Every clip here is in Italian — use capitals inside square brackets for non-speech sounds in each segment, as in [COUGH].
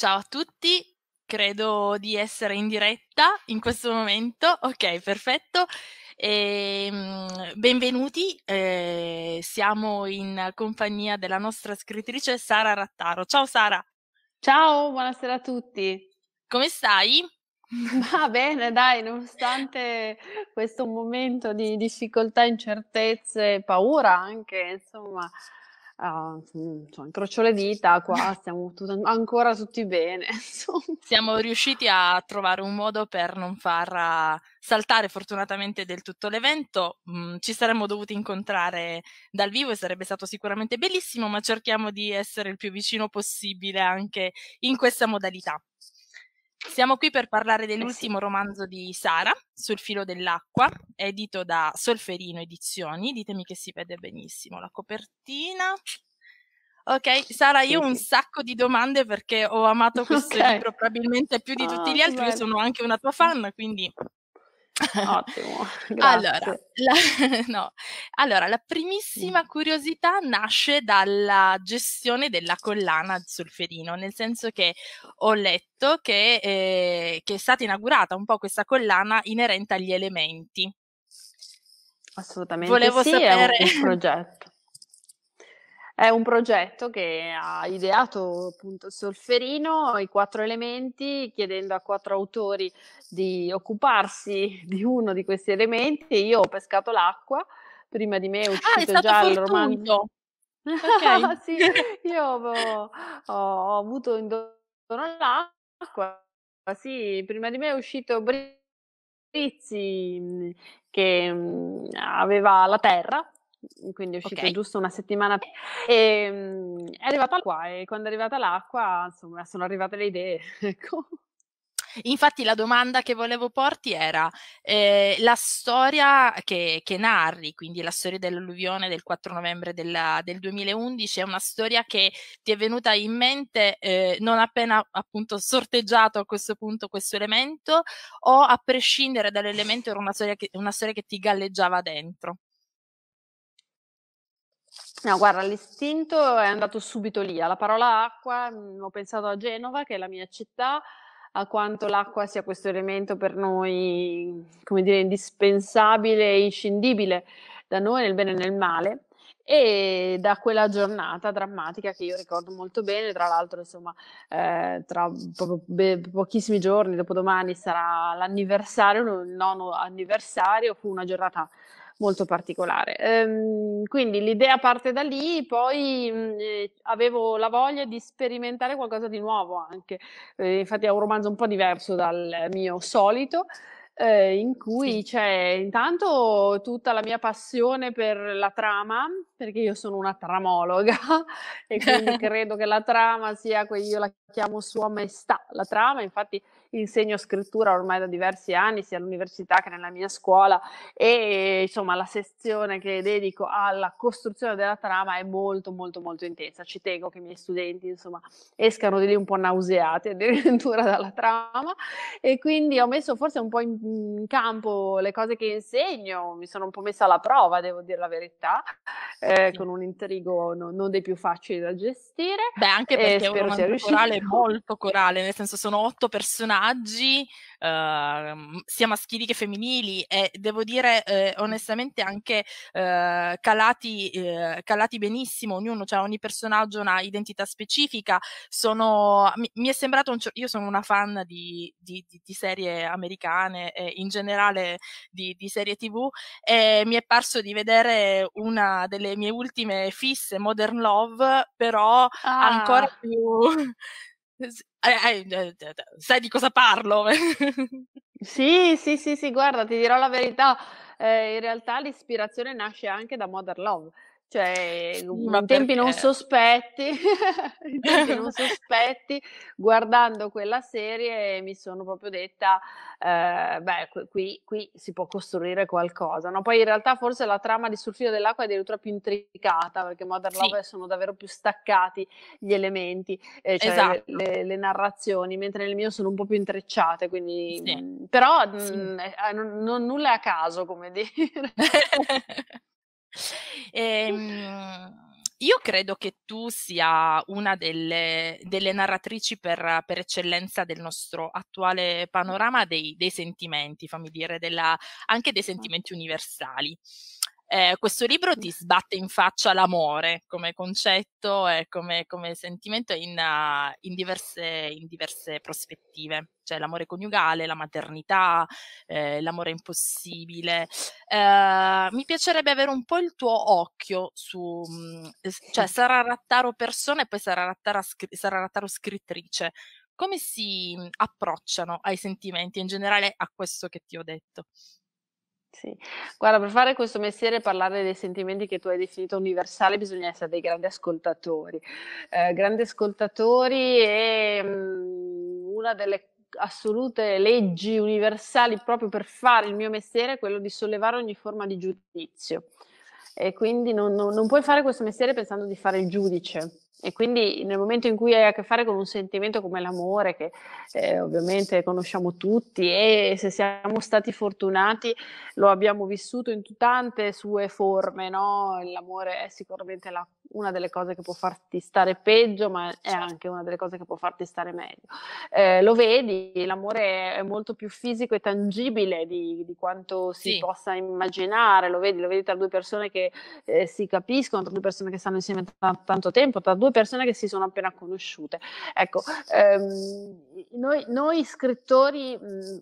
Ciao a tutti, credo di essere in diretta in questo momento. Ok, perfetto. E, ehm, benvenuti, eh, siamo in compagnia della nostra scrittrice Sara Rattaro. Ciao Sara. Ciao, buonasera a tutti. Come stai? [LAUGHS] Va bene, dai, nonostante questo momento di difficoltà, incertezze, paura anche, insomma, uh, insomma, incrocio le dita, qua stiamo tut- ancora tutti bene. [LAUGHS] Siamo riusciti a trovare un modo per non far ah, saltare fortunatamente del tutto l'evento, mm, ci saremmo dovuti incontrare dal vivo e sarebbe stato sicuramente bellissimo, ma cerchiamo di essere il più vicino possibile anche in questa modalità. Siamo qui per parlare eh dell'ultimo romanzo di Sara, Sul filo dell'acqua, edito da Solferino Edizioni. Ditemi che si vede benissimo la copertina. Ok, Sara, io ho un sacco di domande perché ho amato questo okay. libro probabilmente più di tutti gli ah, altri. Io sono anche una tua fan, quindi Ottimo, [LAUGHS] allora la, [LAUGHS] no. allora, la primissima curiosità nasce dalla gestione della collana Solferino, nel senso che ho letto che, eh, che è stata inaugurata un po' questa collana inerente agli elementi. Assolutamente Volevo sì, sapere... è un progetto è un progetto che ha ideato appunto Solferino, i quattro elementi, chiedendo a quattro autori di occuparsi [LAUGHS] di uno di questi elementi. Io ho pescato l'acqua, prima di me è uscito ah, è già il romanzo. Okay. [LAUGHS] sì, io ho, ho avuto intorno all'acqua, sì, prima di me è uscito Brizzi che mm, aveva la terra Mhmm, quindi è uscito okay. giusto una settimana e ehm, è arrivata qua e quando è arrivata l'acqua insomma sono arrivate le idee [LAUGHS] ecco Infatti la domanda che volevo porti era eh, la storia che, che, narri, quindi la storia dell'alluvione del 4 novembre della, del 2011, è una storia che ti è venuta in mente eh, non appena appunto sorteggiato a questo punto questo elemento o a prescindere dall'elemento era una storia che, una storia che ti galleggiava dentro? No, guarda, l'istinto è andato subito lì. Alla parola acqua, mh, mm, ho pensato a Genova, che è la mia città, a quanto l'acqua sia questo elemento per noi, come dire, indispensabile e inscindibile da noi nel bene e nel male. E da quella giornata drammatica che io ricordo molto bene, tra l'altro, insomma, eh, tra po- po- pochissimi giorni, dopodomani sarà l'anniversario, il nono anniversario, fu una giornata molto particolare. Ehm, quindi l'idea parte da lì, poi mh, mm, eh, avevo la voglia di sperimentare qualcosa di nuovo anche, eh, infatti è un romanzo un po' diverso dal mio solito. Eh, in cui c'è intanto tutta la mia passione per la trama, perché io sono una tramologa [LAUGHS] e quindi [LAUGHS] credo che la trama sia, io la chiamo Sua Maestà, la trama, infatti insegno scrittura ormai da diversi anni, sia all'università che nella mia scuola e insomma la sezione che dedico alla costruzione della trama è molto molto molto intensa. Ci tengo che i miei studenti insomma escano di lì un po' nauseati [LAUGHS] addirittura dalla trama e quindi ho messo forse un po' in, in campo le cose che insegno, mi sono un po' messa alla prova, devo dire la verità, eh, sì. con un intrigo non, non dei più facili da gestire. Beh, anche perché è un romanzo corale molto corale, nel senso sono otto personaggi personaggi eh, sia maschili che femminili e devo dire eh, onestamente anche eh, calati, eh, calati, benissimo, ognuno, cioè ogni personaggio ha una identità specifica, sono, mi, mi, è sembrato, un, io sono una fan di, di, di, di serie americane e in generale di, serie tv e mi è parso di vedere una delle mie ultime fisse, Modern Love, però ah. ancora più... Eh, eh, eh, sai di cosa parlo? [LAUGHS] sì, sì, sì, sì, guarda, ti dirò la verità. Eh, in realtà l'ispirazione nasce anche da Mother Love cioè sì, mm, in tempi non sospetti, [LAUGHS] in tempi non [LAUGHS] sospetti, guardando quella serie mi sono proprio detta, eh, beh, qui, qui, si può costruire qualcosa. No? Poi in realtà forse la trama di Sul filo dell'acqua è addirittura più intricata, perché Modern sì. Love sono davvero più staccati gli elementi, eh, cioè esatto. le, le, narrazioni, mentre nel mio sono un po' più intrecciate, quindi... Sì. Mm, però sì. Mh, mm, eh, non, non nulla è a caso, come dire. [LAUGHS] E, ehm, io credo che tu sia una delle, delle narratrici per, per, eccellenza del nostro attuale panorama dei, dei sentimenti, fammi dire, della, anche dei sentimenti universali. Eh, questo libro ti sbatte in faccia l'amore come concetto e come, come sentimento in, uh, in, diverse, in, diverse, prospettive, cioè l'amore coniugale, la maternità, eh, l'amore impossibile. Eh, mi piacerebbe avere un po' il tuo occhio su, mm, cioè Sara Rattaro persona e poi sarà Rattaro, scr- Sara Rattaro scrittrice. Come si mm, approcciano ai sentimenti in generale a questo che ti ho detto? Sì. Guarda, per fare questo mestiere e parlare dei sentimenti che tu hai definito universali bisogna essere dei grandi ascoltatori. Eh, grandi ascoltatori è mh, mm, una delle assolute leggi universali proprio per fare il mio mestiere è quello di sollevare ogni forma di giudizio. E quindi non, non, non puoi fare questo mestiere pensando di fare il giudice, e quindi nel momento in cui hai a che fare con un sentimento come l'amore, che eh, ovviamente conosciamo tutti e se siamo stati fortunati lo abbiamo vissuto in tante sue forme, no? l'amore è sicuramente la una delle cose che può farti stare peggio, ma è certo. anche una delle cose che può farti stare meglio. Eh, lo vedi, l'amore è molto più fisico e tangibile di, di quanto si sì. possa immaginare, lo vedi, lo vedi tra due persone che eh, si capiscono, tra due persone che stanno insieme da t- tanto tempo, tra due persone che si sono appena conosciute. Ecco, ehm, noi, noi, scrittori... Mh, mm,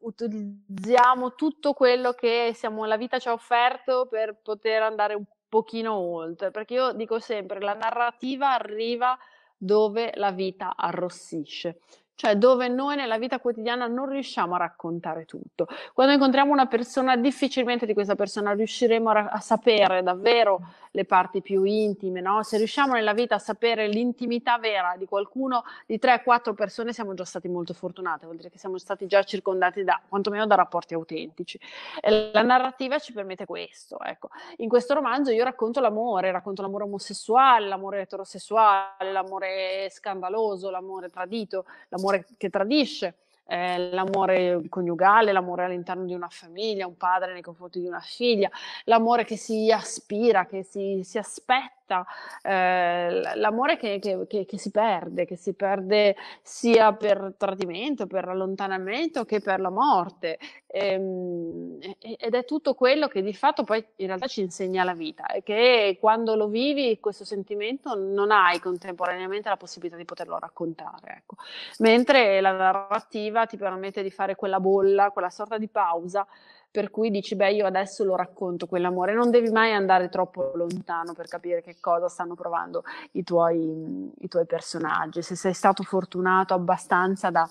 utilizziamo tutto quello che siamo, la vita ci ha offerto per poter andare un pochino oltre, perché io dico sempre la narrativa arriva dove la vita arrossisce cioè dove noi nella vita quotidiana non riusciamo a raccontare tutto. Quando incontriamo una persona, difficilmente di questa persona riusciremo a, a sapere davvero le parti più intime, no? Se riusciamo nella vita a sapere l'intimità vera di qualcuno, di 3-4 persone, siamo già stati molto fortunati, vuol dire che siamo stati già circondati da, quantomeno da rapporti autentici. E la narrativa ci permette questo, ecco. In questo romanzo io racconto l'amore, racconto l'amore omosessuale, l'amore eterosessuale, l'amore scandaloso, l'amore tradito, l'amore l'amore che tradisce, eh, l'amore coniugale, l'amore all'interno di una famiglia, un padre nei confronti di una figlia, l'amore che si aspira, che si, si aspetta ricetta, eh, l'amore che, che, che, che, si perde, che si perde sia per tradimento, per allontanamento che per la morte. Ehm, ed è tutto quello che di fatto poi in realtà ci insegna la vita e che quando lo vivi questo sentimento non hai contemporaneamente la possibilità di poterlo raccontare. Ecco. Mentre la narrativa ti permette di fare quella bolla, quella sorta di pausa per cui dici, beh, io adesso lo racconto quell'amore, non devi mai andare troppo lontano per capire che cosa stanno provando i tuoi, i tuoi personaggi, se sei stato fortunato abbastanza da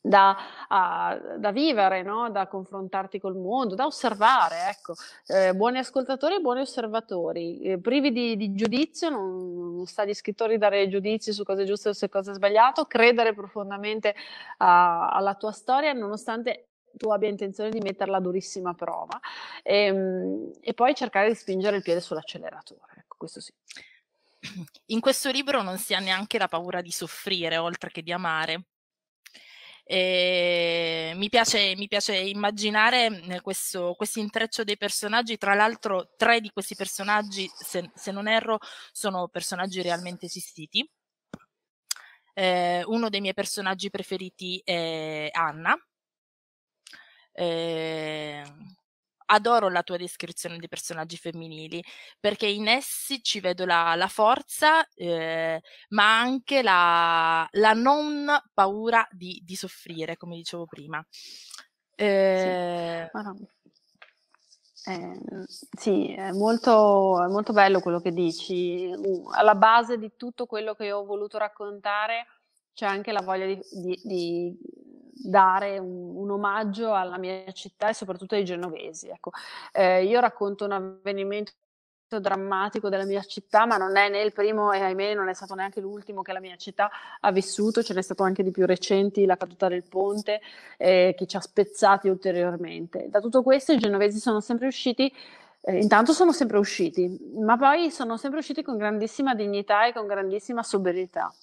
da, uh, da, vivere, no? da confrontarti col mondo, da osservare. Ecco. Eh, buoni ascoltatori e buoni osservatori, eh, privi di, di giudizio, non, non, sta agli scrittori dare giudizi su cosa è giusto o su cosa è sbagliato, credere profondamente uh, alla tua storia nonostante tu abbia intenzione di metterla a durissima prova e, ehm, e, poi cercare di spingere il piede sull'acceleratore. Ecco, questo sì. [CLEARS THROAT] In questo libro non si ha neanche la paura di soffrire, oltre che di amare. Ehm, mi piace, mi, piace, immaginare mhmm, questo, questo, intreccio dei personaggi, tra l'altro tre di questi personaggi, se, se non erro, sono personaggi realmente esistiti. Eh, uno dei miei personaggi preferiti è Anna, eh, adoro la tua descrizione di personaggi femminili perché in essi ci vedo la, la forza eh, ma anche la, la non paura di, di, soffrire come dicevo prima eh... sì. Eh, sì, è molto, è molto bello quello che dici. Alla base di tutto quello che ho voluto raccontare c'è anche la voglia di, di, di dare un, un, omaggio alla mia città e soprattutto ai genovesi. Ecco. Eh, io racconto un avvenimento drammatico della mia città, ma non è né il primo e ahimè non è stato neanche l'ultimo che la mia città ha vissuto, ce n'è stato anche di più recenti, la caduta del ponte eh, che ci ha spezzati ulteriormente. Da tutto questo i genovesi sono sempre usciti eh, intanto sono sempre usciti, ma poi sono sempre usciti con grandissima dignità e con grandissima sobrietà.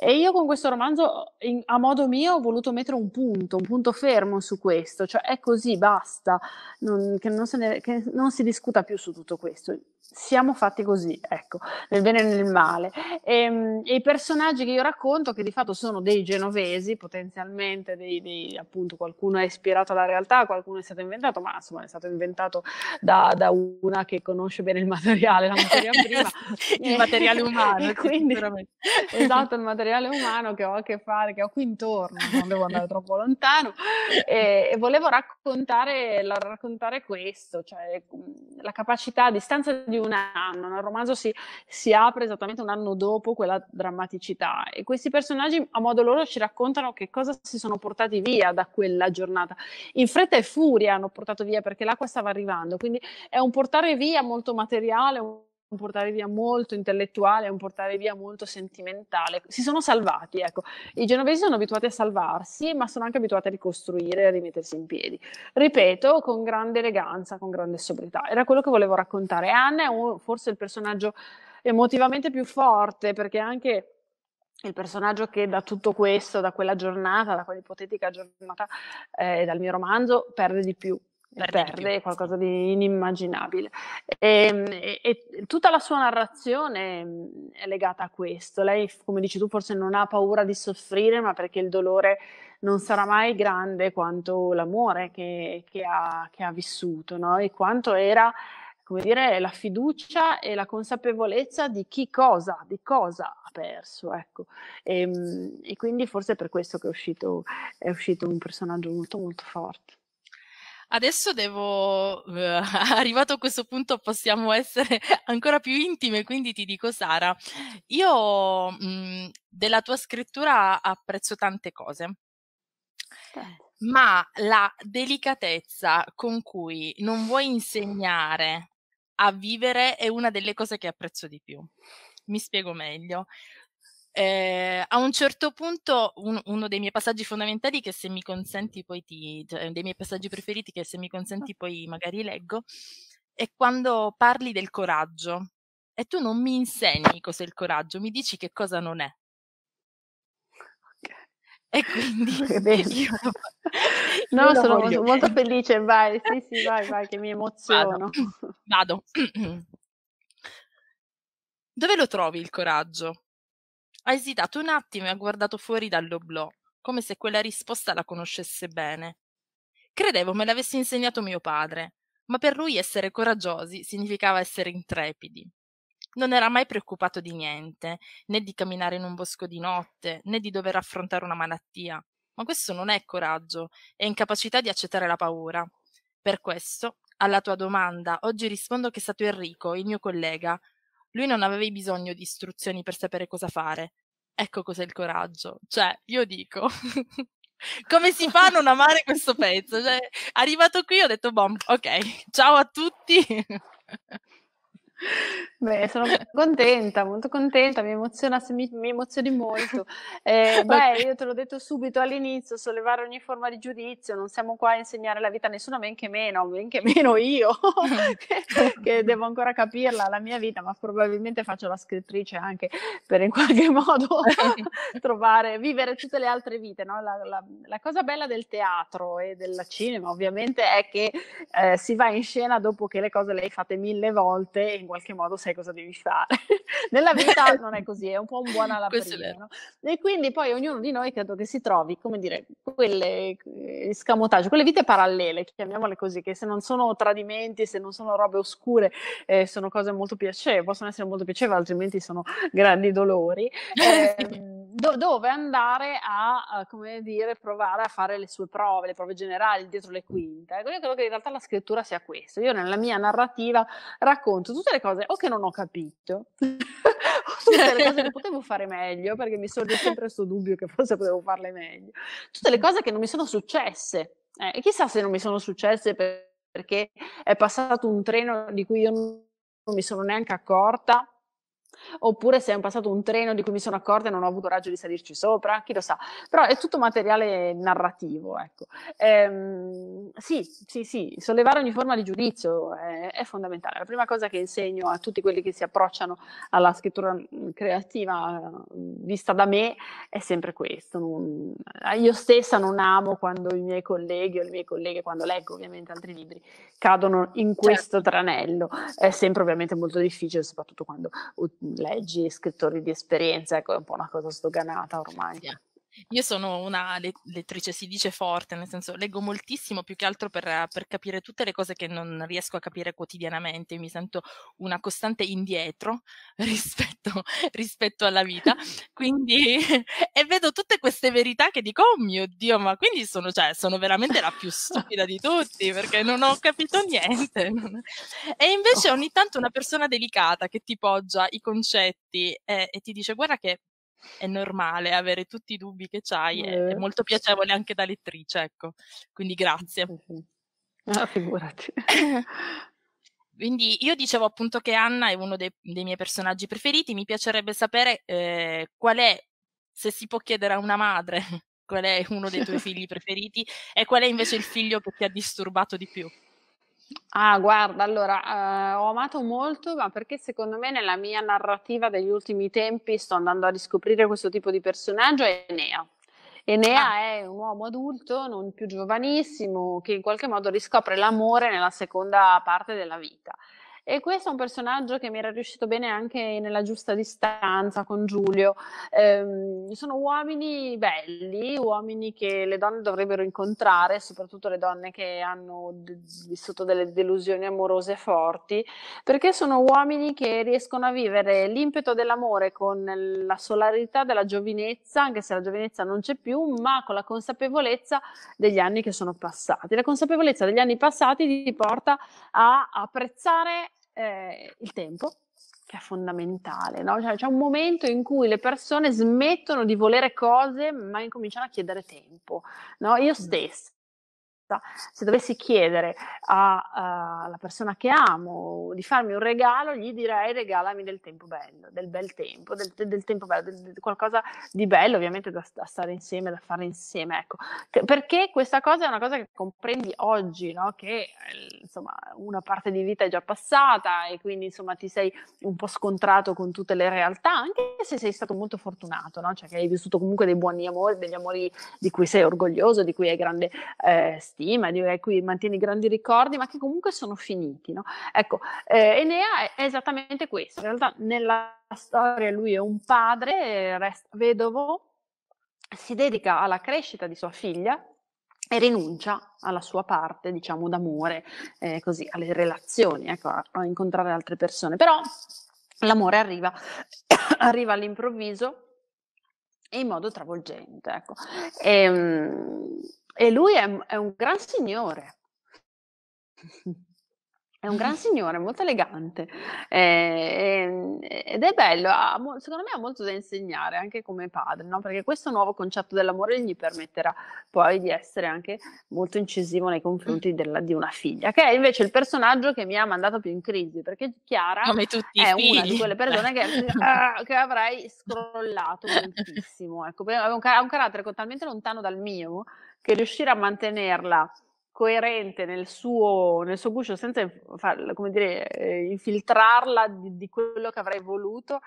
E io con questo romanzo, in, a modo mio, ho voluto mettere un punto, un punto fermo su questo, cioè è così, basta, non, che, non ne, che, non si discuta più su tutto questo siamo fatti così, ecco, nel bene e nel male. E, ehm, e, i personaggi che io racconto, che di fatto sono dei genovesi, potenzialmente, dei, dei, appunto qualcuno è ispirato alla realtà, qualcuno è stato inventato, ma insomma è stato inventato da, da una che conosce bene il materiale, la materia [LAUGHS] prima. il materiale umano, quindi, [LAUGHS] esatto, il materiale umano che ho a che fare, che ho qui intorno, non devo andare troppo lontano. E, e volevo raccontare, raccontare questo, cioè la capacità a distanza di di un anno, nel romanzo si, si apre esattamente un anno dopo quella drammaticità e questi personaggi a modo loro ci raccontano che cosa si sono portati via da quella giornata. In fretta e furia hanno portato via perché l'acqua stava arrivando, quindi è un portare via molto materiale, un portare via molto intellettuale, un portare via molto sentimentale. Si sono salvati, ecco. I genovesi sono abituati a salvarsi, ma sono anche abituati a ricostruire a rimettersi in piedi. Ripeto, con grande eleganza, con grande sobrietà. Era quello che volevo raccontare. Anna è un, forse il personaggio emotivamente più forte, perché anche il personaggio che da tutto questo, da quella giornata, da quell'ipotetica giornata e eh, dal mio romanzo, perde di più perde, perde qualcosa di inimmaginabile. E, ehm, e, e, tutta la sua narrazione è legata a questo. Lei, come dici tu, forse non ha paura di soffrire, ma perché il dolore non sarà mai grande quanto l'amore che, che, ha, che ha, vissuto, no? e quanto era come dire, la fiducia e la consapevolezza di chi cosa, di cosa ha perso, ecco. E, ehm, e quindi forse è per questo che è uscito, è uscito un personaggio molto molto forte adesso devo, eh, [LAUGHS] arrivato a questo punto possiamo essere [LAUGHS] ancora più intime, quindi ti dico Sara, io mh, mm, della tua scrittura apprezzo tante cose. Sì certo. ma la delicatezza con cui non vuoi insegnare a vivere è una delle cose che apprezzo di più. Mi spiego meglio. Eh, a un certo punto un, uno dei miei passaggi fondamentali che se mi consenti poi ti, cioè, dei miei passaggi preferiti che se mi ah. consenti poi magari leggo, è quando parli del coraggio e tu non mi insegni cos'è il coraggio, mi dici che cosa non è. E [LAUGHS] quindi [LAUGHS] [LAUGHS] io, no, io sono molto, molto, felice, vai, sì, sì, vai, vai, che mi emoziono. Vado. Vado. [CLEARS THROAT] Dove lo trovi il coraggio? Ha esitato un attimo e ha guardato fuori dall'oblò, come se quella risposta la conoscesse bene. Credevo me l'avesse insegnato mio padre, ma per lui essere coraggiosi significava essere intrepidi. Non era mai preoccupato di niente, né di camminare in un bosco di notte, né di dover affrontare una malattia. Ma questo non è coraggio, è incapacità di accettare la paura. Per questo, alla tua domanda, oggi rispondo che è stato Enrico, il mio collega, lui non aveva bisogno di istruzioni per sapere cosa fare. Ecco cos'è il coraggio. Cioè, io dico, [LAUGHS] come si fa a non amare questo pezzo? Cioè, arrivato qui ho detto, bom, ok, ciao a tutti. [LAUGHS] Beh, sono contenta, molto contenta, mi, emoziona, mi, mi emozioni molto. Eh, [LAUGHS] beh, io te l'ho detto subito all'inizio, sollevare ogni forma di giudizio, non siamo qua a insegnare la vita a nessuno, men che meno, men che meno io, [LAUGHS] [LAUGHS] che, devo ancora capirla, la mia vita, ma probabilmente faccio la scrittrice anche per in qualche modo trovare, vivere tutte le altre vite. No? La, la, la, cosa bella del teatro e del cinema ovviamente è che eh, si va in scena dopo che le cose le hai fatte mille volte in qualche modo sai cosa devi fare. [LAUGHS] Nella vita [LAUGHS] non è così, è un po' un buon alla prima. No? E quindi poi ognuno di noi credo che si trovi, come dire, quelle eh, scamotage, quelle vite parallele, chiamiamole così, che se non sono tradimenti, se non sono robe oscure, eh, sono cose molto piacevoli, possono essere molto piacevoli, altrimenti sono grandi dolori. [LAUGHS] Eh, do, dove andare a, come dire, provare a fare le sue prove, le prove generali dietro le quinte. Ecco, io credo che in realtà la scrittura sia questo. Io nella mia narrativa racconto tutte le cose o che non ho capito, [LAUGHS] o tutte le cose che potevo fare meglio, perché mi sorge sempre questo dubbio che forse potevo farle meglio, tutte le cose che non mi sono successe. Eh, e chissà se non mi sono successe per, perché è passato un treno di cui io non mi sono neanche accorta Oppure se è passato un treno di cui mi sono accorta e non ho avuto raggio di salirci sopra, chi lo sa. Però è tutto materiale narrativo, ecco. Ehm, sì, sì, sì, sollevare ogni forma di giudizio è, è fondamentale. La prima cosa che insegno a tutti quelli che si approcciano alla scrittura mm, creativa mm, vista da me è sempre questo. Non, eh, io stessa non amo quando i miei colleghi o le mie colleghe, quando leggo ovviamente altri libri, cadono in questo certo. tranello. È sempre ovviamente molto difficile, soprattutto quando leggi scrittori di esperienza, ecco, è un po' una cosa sdoganata ormai. Yeah. Io sono una lettrice, si dice forte, nel senso leggo moltissimo più che altro per, per, capire tutte le cose che non riesco a capire quotidianamente, mi sento una costante indietro [LAUGHS] rispetto, rispetto alla vita, quindi [LAUGHS] e vedo tutte queste verità che dico, oh mio Dio, ma quindi sono, cioè, sono veramente la più stupida di tutti perché non ho capito niente. [LAUGHS] E invece oh. ogni tanto una persona delicata che ti poggia i concetti e, e ti dice, guarda che è normale avere tutti i dubbi che hai, eh, è, molto piacevole anche da lettrice, ecco. Quindi grazie. Ah, figurati. [LAUGHS] Quindi io dicevo appunto che Anna è uno dei, dei miei personaggi preferiti, mi piacerebbe sapere eh, qual è, se si può chiedere a una madre, [LAUGHS] qual è uno dei tuoi figli preferiti e qual è invece il figlio che ti ha disturbato di più. Ah, guarda, allora, eh, ho amato molto, ma perché secondo me nella mia narrativa degli ultimi tempi sto andando a riscoprire questo tipo di personaggio, è Enea. Enea ah. è un uomo adulto, non più giovanissimo, che in qualche modo riscopre l'amore nella seconda parte della vita e questo è un personaggio che mi era riuscito bene anche nella giusta distanza con Giulio. Ehm, sono uomini belli, uomini che le donne dovrebbero incontrare, soprattutto le donne che hanno vissuto delle delusioni amorose forti, perché sono uomini che riescono a vivere l'impeto dell'amore con la solarità della giovinezza, anche se la giovinezza non c'è più, ma con la consapevolezza degli anni che sono passati. La consapevolezza degli anni passati ti porta a apprezzare eh, il tempo, che è fondamentale, no? Cioè, c'è un momento in cui le persone smettono di volere cose, ma incominciano a chiedere tempo, no? Io stessa diretta, se dovessi chiedere alla eh, uh, persona che amo di farmi un regalo, gli direi regalami del tempo bello, del bel tempo, del, del tempo bello, del, del qualcosa di bello ovviamente da, da, stare insieme, da fare insieme, ecco. perché questa cosa è una cosa che comprendi oggi, no? che eh, insomma una parte di vita è già passata e quindi insomma ti sei un po' scontrato con tutte le realtà, anche se sei stato molto fortunato, no? cioè che hai vissuto comunque dei buoni amori, degli amori di cui sei orgoglioso, di cui hai grande eh, stima stima, di cui eh, mantieni grandi ricordi, ma che comunque sono finiti. No? Ecco, eh, Enea è, è, esattamente questo. In realtà nella storia lui è un padre, resta vedovo, si dedica alla crescita di sua figlia e rinuncia alla sua parte, diciamo, d'amore, eh, così, alle relazioni, ecco, a, a incontrare altre persone. Però l'amore arriva, [COUGHS] arriva all'improvviso in modo travolgente. Ecco. E, ehm, e lui è, è un gran signore. È un gran [LAUGHS] signore, molto elegante eh, eh, ed è bello, ha, secondo me ha molto da insegnare anche come padre, no? perché questo nuovo concetto dell'amore gli permetterà poi di essere anche molto incisivo nei mm. confronti della, di una figlia, che è invece il personaggio che mi ha mandato più in crisi, perché Chiara è una di quelle persone che, uh, [LAUGHS] che avrei scrollato moltissimo, ecco, ha un, un carattere talmente lontano dal mio che riuscire a mantenerla coerente nel suo, nel suo guscio senza dire, eh, infiltrarla di, di, quello che avrei voluto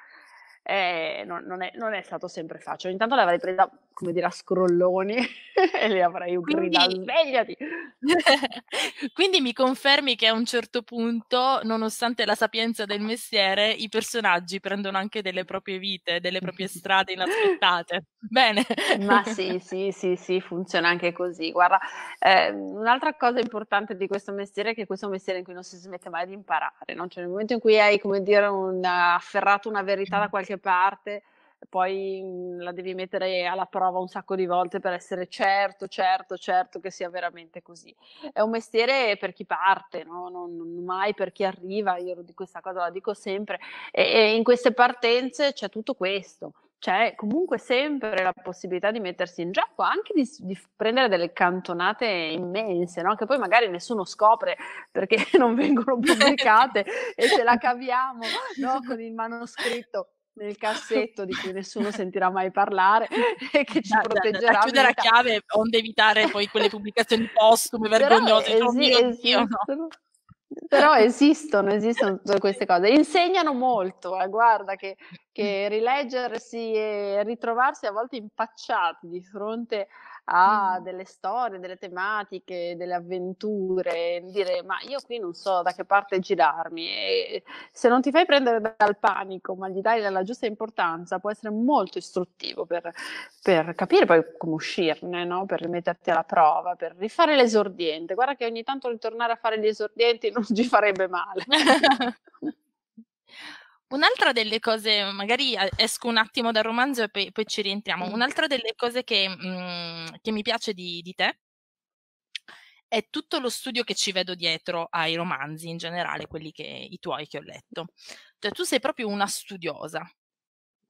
eh, non, non, è, non, è, stato sempre facile. Intanto l'avrei presa, come dire, a scrolloni [LAUGHS] e le avrei gridato svegliati! [LAUGHS] Quindi mi confermi che a un certo punto, nonostante la sapienza del mestiere, i personaggi prendono anche delle proprie vite, delle proprie [LAUGHS] strade inaspettate. Bene! Ma sì, sì, sì, sì, funziona anche così. Guarda, eh, un'altra cosa importante di questo mestiere è che questo è un mestiere in cui non si smette mai di imparare, no? Cioè nel momento in cui hai, come dire, un, afferrato una verità da qualche qualche parte, poi mhmm, la devi mettere alla prova un sacco di volte per essere certo, certo, certo che sia veramente così. È un mestiere per chi parte, no? non, non, mai per chi arriva, io di questa cosa la dico sempre, e, e in queste partenze c'è tutto questo c'è comunque sempre la possibilità di mettersi in gioco, anche di, di prendere delle cantonate immense, no? che poi magari nessuno scopre perché [LAUGHS] non vengono [LAUGHS] pubblicate e ce la caviamo no? con il manoscritto nel [LAUGHS] cassetto di cui nessuno sentirà mai parlare [LAUGHS] e che ci da, proteggerà. Da, da chiudere a chiave onde evitare poi quelle pubblicazioni postume vergognose. Però, oh, esi- oh esistono. no. Però esistono, esistono tutte queste cose, insegnano molto, eh, guarda che, che rileggersi e ritrovarsi a volte impacciati di fronte a ha ah, delle storie, delle tematiche, delle avventure, dire ma io qui non so da che parte girarmi e se non ti fai prendere dal panico ma gli dai la giusta importanza può essere molto istruttivo per, per capire poi come uscirne, no? per rimetterti alla prova, per rifare l'esordiente. Guarda che ogni tanto ritornare a fare gli esordienti [LAUGHS] non ci farebbe male. [LAUGHS] Un'altra delle cose, magari eh, esco un attimo dal romanzo e poi, poi ci rientriamo, un'altra delle cose che, mh, mm, che mi piace di, di, te è tutto lo studio che ci vedo dietro ai romanzi in generale, quelli che, i tuoi che ho letto. Cioè tu sei proprio una studiosa,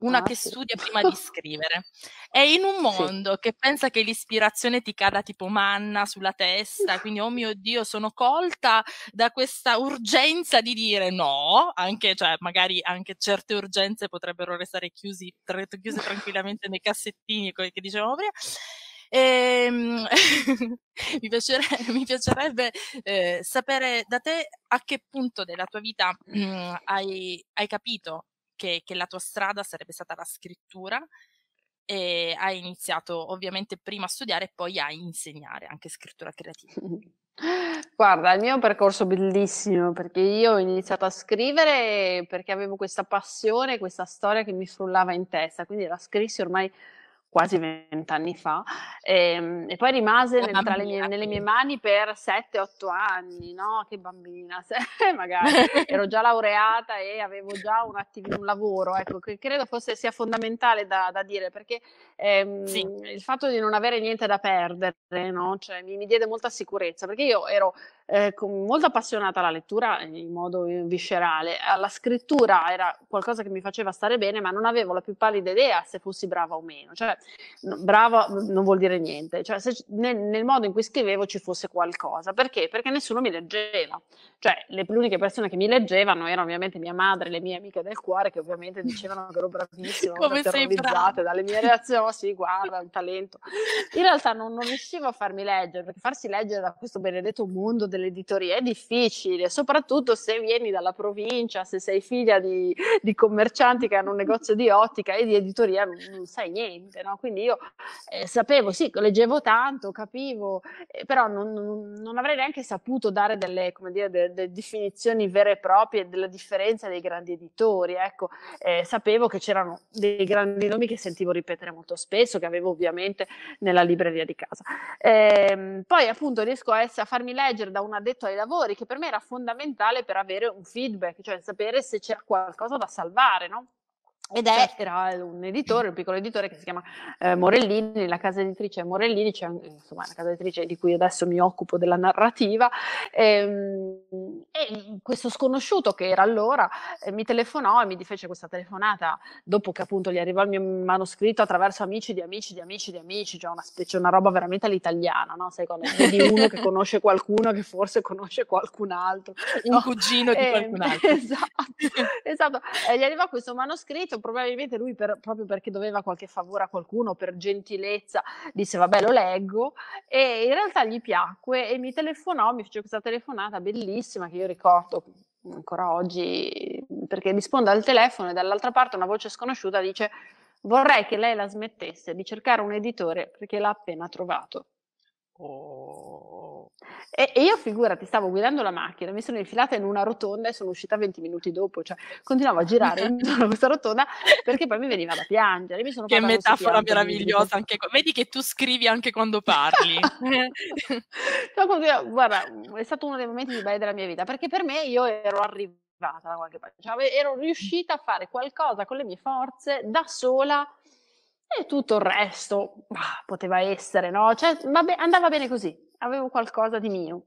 una ah, che sì. studia prima di [LAUGHS] scrivere. È in un mondo sì. che pensa che l'ispirazione ti cada tipo manna sulla testa, quindi oh mio Dio, sono colta da questa urgenza di dire no, anche, cioè, magari anche certe urgenze potrebbero restare chiusi, tra, chiuse tranquillamente nei cassettini, quelli che dicevamo prima. E, ehm, [LAUGHS] mi, piacerebbe, mi piacerebbe eh, sapere da te a che punto della tua vita mh, mm, hai, hai capito che, che la tua strada sarebbe stata la scrittura e hai iniziato ovviamente prima a studiare e poi a insegnare anche scrittura creativa. [LAUGHS] Guarda, il mio percorso è bellissimo perché io ho iniziato a scrivere perché avevo questa passione, questa storia che mi frullava in testa, quindi la scrissi ormai quasi vent'anni fa, e, ehm, e, poi rimase nel, tra le mie, nelle mie mani per 7-8 anni, no? Che bambina, se, [LAUGHS] magari [LAUGHS] ero già laureata e avevo già un, attiv- un lavoro, ecco, che credo fosse, sia fondamentale da, da dire, perché ehm, sì. il fatto di non avere niente da perdere, no? Cioè, mi, mi diede molta sicurezza, perché io ero eh, molto appassionata alla lettura in modo eh, viscerale, alla scrittura era qualcosa che mi faceva stare bene, ma non avevo la più pallida idea se fossi brava o meno. Cioè, brava non vuol dire niente, cioè, se, nel, nel, modo in cui scrivevo ci fosse qualcosa. Perché? Perché nessuno mi leggeva. Cioè, le, uniche persone che mi leggevano erano ovviamente mia madre, le mie amiche del cuore, che ovviamente dicevano che ero bravissima, [LAUGHS] Come terrorizzate dalle mie reazioni, oh, sì, guarda, un talento. In realtà non, non riuscivo a farmi leggere, perché farsi leggere da questo benedetto mondo dell'editoria è difficile, soprattutto se vieni dalla provincia, se sei figlia di, di commercianti che hanno un negozio di ottica e di editoria non, non sai niente, no? Quindi io eh, sapevo, sì, leggevo tanto, capivo, eh, però non, non, non, avrei neanche saputo dare delle, dire, delle, delle, definizioni vere e proprie della differenza dei grandi editori, ecco, eh, sapevo che c'erano dei grandi nomi che sentivo ripetere molto spesso, che avevo ovviamente nella libreria di casa. Ehm, poi appunto riesco a, essere, a farmi leggere da un un addetto ai lavori, che per me era fondamentale per avere un feedback, cioè sapere se c'era qualcosa da salvare, no? Ed è certo. era un editore, un piccolo editore che si chiama eh, Morellini, la casa editrice Morellini, cioè, insomma la casa editrice di cui adesso mi occupo della narrativa. E, ehm, e questo sconosciuto che era allora eh, mi telefonò e mi fece questa telefonata dopo che appunto gli arrivò il mio manoscritto attraverso amici di amici di amici di amici, cioè una specie, una roba veramente all'italiana, no? Sai quando vedi [LAUGHS] uno che conosce qualcuno che forse conosce qualcun altro. Un no? cugino di eh, qualcun altro. [LAUGHS] Esatto, esatto. E gli arrivò questo manoscritto questo probabilmente lui per, proprio perché doveva qualche favore a qualcuno, per gentilezza, disse vabbè lo leggo e in realtà gli piacque e mi telefonò, mi fece questa telefonata bellissima che io ricordo ancora oggi perché risponde al telefono e dall'altra parte una voce sconosciuta dice vorrei che lei la smettesse di cercare un editore perché l'ha appena trovato. Oh e, e, io figurati, stavo guidando la macchina, mi sono infilata in una rotonda e sono uscita 20 minuti dopo, cioè continuavo a girare in a [LAUGHS] questa rotonda perché poi mi veniva da piangere. Mi sono che metafora meravigliosa, anche qua. vedi che tu scrivi anche quando [LAUGHS] parli. Cioè, guarda, è stato uno dei momenti più belli della mia vita perché per me io ero arrivata da qualche parte, cioè, ero riuscita a fare qualcosa con le mie forze da sola e tutto il resto bah, poteva essere, no? Cioè, vabbè, andava bene così avevo qualcosa di mio.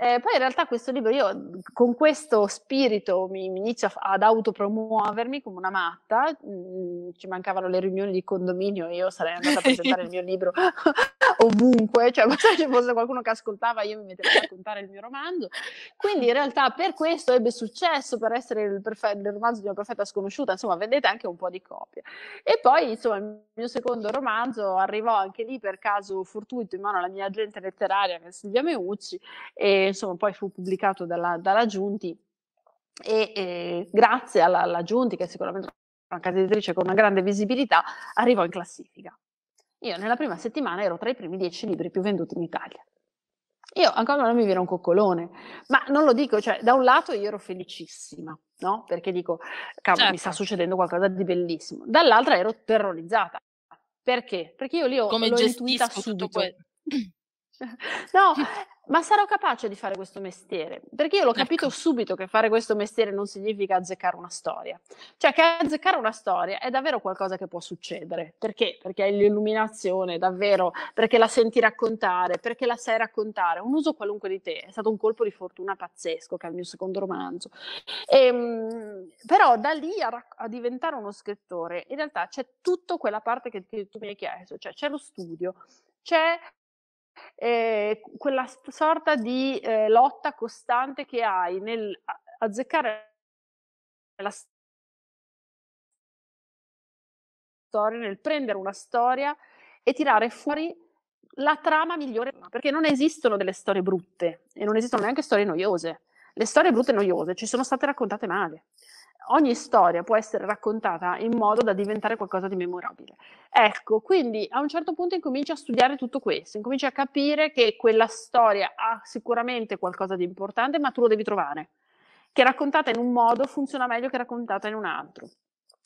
Eh, poi in realtà questo libro io con questo spirito mi, mi inizio ad autopromuovermi come una matta, mm, ci mancavano le riunioni di condominio, io sarei andata a presentare il mio libro [LAUGHS] ovunque, cioè [LAUGHS] se ci fosse qualcuno che ascoltava io mi mettevo a raccontare il mio romanzo, quindi in realtà per questo ebbe successo, per essere il, perfe- il romanzo di una perfetta sconosciuta, insomma vendete anche un po' di copie. E poi insomma il mio secondo romanzo arrivò anche lì per caso fortuito in mano alla mia agente letteraria che è Silvia Meucci e insomma, poi fu pubblicato dalla, dalla Giunti e eh, grazie alla, alla, Giunti, che è sicuramente una casa editrice con una grande visibilità, arrivò in classifica. Io nella prima settimana ero tra i primi dieci libri più venduti in Italia. Io ancora non mi viene un coccolone, ma non lo dico, cioè da un lato io ero felicissima, no? Perché dico, cavolo, certo. mi sta certo. succedendo qualcosa di bellissimo. Dall'altra ero terrorizzata. Perché? Perché io li ho Come l'ho intuita subito. Que- [CLEARS THROAT] no, [LAUGHS] eh, ma sarò capace di fare questo mestiere? Perché io l'ho ecco. capito subito che fare questo mestiere non significa azzeccare una storia. Cioè che azzeccare una storia è davvero qualcosa che può succedere. Perché? Perché hai l'illuminazione, davvero, perché la senti raccontare, perché la sai raccontare. Un uso qualunque di te. È stato un colpo di fortuna pazzesco, che è il mio secondo romanzo. E, ehm, però da lì a, rac- a, diventare uno scrittore, in realtà c'è tutta quella parte che, che tu mi hai chiesto. Cioè c'è lo studio, c'è eh, quella sorta di eh, lotta costante che hai nel azzeccare la storia, nel prendere una storia e tirare fuori la trama migliore, perché non esistono delle storie brutte e non esistono neanche storie noiose. Le storie brutte e noiose ci sono state raccontate male ogni storia può essere raccontata in modo da diventare qualcosa di memorabile. Ecco, quindi a un certo punto incominci a studiare tutto questo, incominci a capire che quella storia ha sicuramente qualcosa di importante, ma tu lo devi trovare, che raccontata in un modo funziona meglio che raccontata in un altro.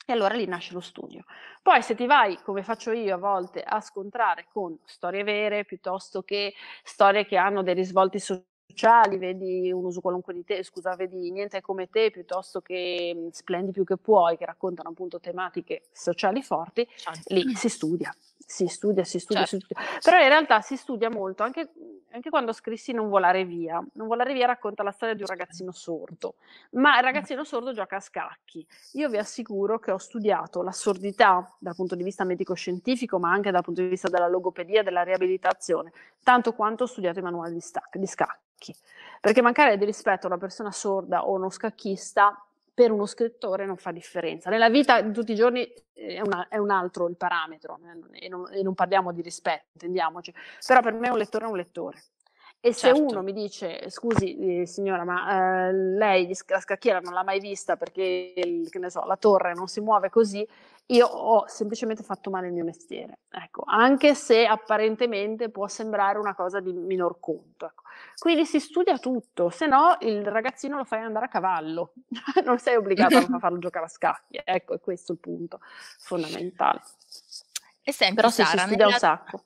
E allora lì nasce lo studio. Poi se ti vai, come faccio io a volte, a scontrare con storie vere piuttosto che storie che hanno dei risvolti sociali, sociali, vedi un uso qualunque di te, scusa, vedi niente come te piuttosto che mhmm, Splendi più che puoi, che raccontano appunto tematiche sociali forti, certo. lì si studia, si studia, si studia, certo. si studia. Però in realtà si studia molto, anche, anche, quando scrissi Non volare via, Non volare via racconta la storia di un ragazzino sordo, ma il ragazzino sordo gioca a scacchi. Io vi assicuro che ho studiato la sordità dal punto di vista medico-scientifico, ma anche dal punto di vista della logopedia, della riabilitazione, tanto quanto ho studiato i manuali di, stac- di scacchi scacchi. Perché mancare di rispetto a una persona sorda o uno scacchista per uno scrittore non fa differenza. Nella vita di tutti i giorni eh, è, una, è un altro il parametro eh, e non, e non, parliamo di rispetto, intendiamoci. Però per me un lettore è un lettore. E certo. se uno mi dice, scusi eh, signora, ma eh, lei la scacchiera non l'ha mai vista perché il, so, la torre non si muove così, io ho semplicemente fatto male il mio mestiere, ecco, anche se apparentemente può sembrare una cosa di minor conto. Ecco. Quindi si studia tutto, se no il ragazzino lo fai andare a cavallo, [LAUGHS] non sei obbligato a farlo giocare a scacchi, ecco, è questo il punto fondamentale. E sempre, Però Sara, si studia nella... un sacco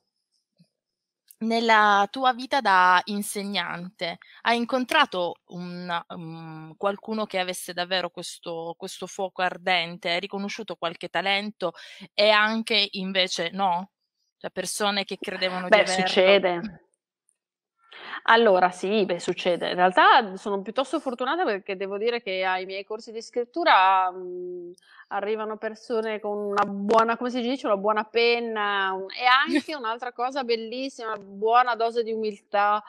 nella tua vita da insegnante hai incontrato un, um, qualcuno che avesse davvero questo, questo, fuoco ardente? Hai riconosciuto qualche talento e anche invece no? Cioè persone che credevano Beh, di Beh, succede. Allora, sì, beh, succede. In realtà sono piuttosto fortunata perché devo dire che ai miei corsi di scrittura mh, mm, arrivano persone con una buona, come si dice, una buona penna un- e anche [LAUGHS] un'altra cosa bellissima, una buona dose di umiltà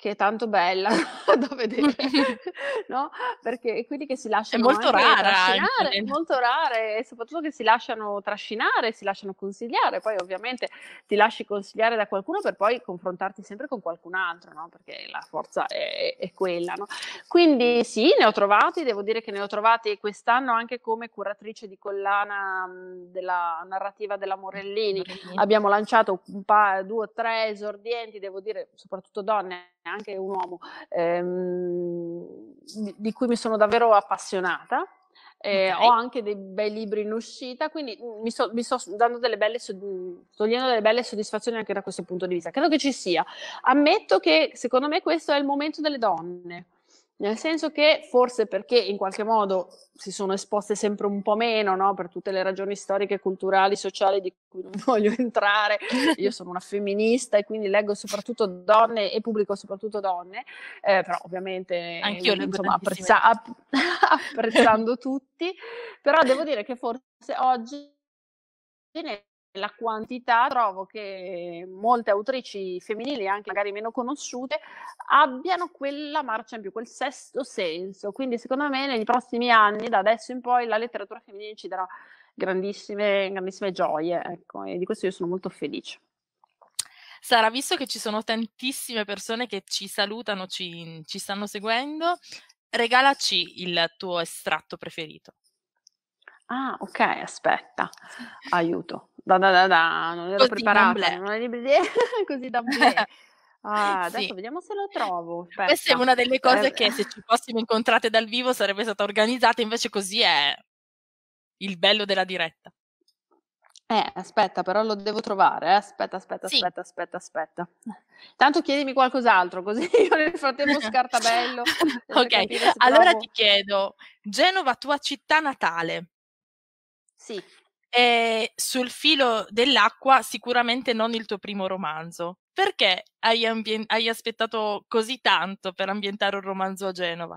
che è tanto bella [LAUGHS] da vedere, [LAUGHS] no? Perché quindi che si lasciano è molto rara, è molto rare, e soprattutto che si lasciano trascinare, si lasciano consigliare, poi ovviamente ti lasci consigliare da qualcuno per poi confrontarti sempre con qualcun altro, no? Perché la forza è, è quella, no? Quindi sì, ne ho trovati, devo dire che ne ho trovati quest'anno anche come curatrice di collana mm, della narrativa della Morellini. Morellini. Abbiamo lanciato un paio, due o tre esordienti, devo dire, soprattutto donne anche un uomo, ehm, di, di cui mi sono davvero appassionata. Eh, okay. Ho anche dei bei libri in uscita, quindi mi, so, mi sto delle belle, togliendo delle belle soddisfazioni anche da questo punto di vista. Credo che ci sia. Ammetto che secondo me questo è il momento delle donne nel senso che forse perché in qualche modo si sono esposte sempre un po' meno, no? per tutte le ragioni storiche, culturali, sociali di cui non [LAUGHS] voglio entrare, io sono una femminista e quindi leggo soprattutto donne e pubblico soprattutto donne, eh, però ovviamente Anch'io insomma, apprezza- app- [LAUGHS] apprezzando tutti, però devo dire che forse oggi la quantità, trovo che molte autrici femminili, anche magari meno conosciute, abbiano quella marcia in più, quel sesto senso. Quindi, secondo me, nei prossimi anni, da adesso in poi, la letteratura femminile ci darà grandissime, grandissime gioie. Ecco, e di questo io sono molto felice. Sara, visto che ci sono tantissime persone che ci salutano, ci, ci stanno seguendo, regalaci il tuo estratto preferito. Ah, ok, aspetta, aiuto. Da, da, da, da, non ero così preparata, non avevo idea, [LAUGHS] così da blè. [LAUGHS] Ah, adesso sì. vediamo se lo trovo. Aspetta. Questa è una delle eh, cose eh, che se ci fossimo incontrate dal vivo sarebbe stata organizzata, invece così è il bello della diretta. Eh, aspetta, però lo devo trovare. Eh. Aspetta, aspetta, sì. aspetta, aspetta, aspetta. Tanto chiedimi qualcos'altro, così [LAUGHS] io nel frattempo scartabello. ok, allora trovo... ti chiedo, Genova, tua città natale. Sì è sul filo dell'acqua sicuramente non il tuo primo romanzo. Perché hai, ambien- hai aspettato così tanto per ambientare un romanzo a Genova?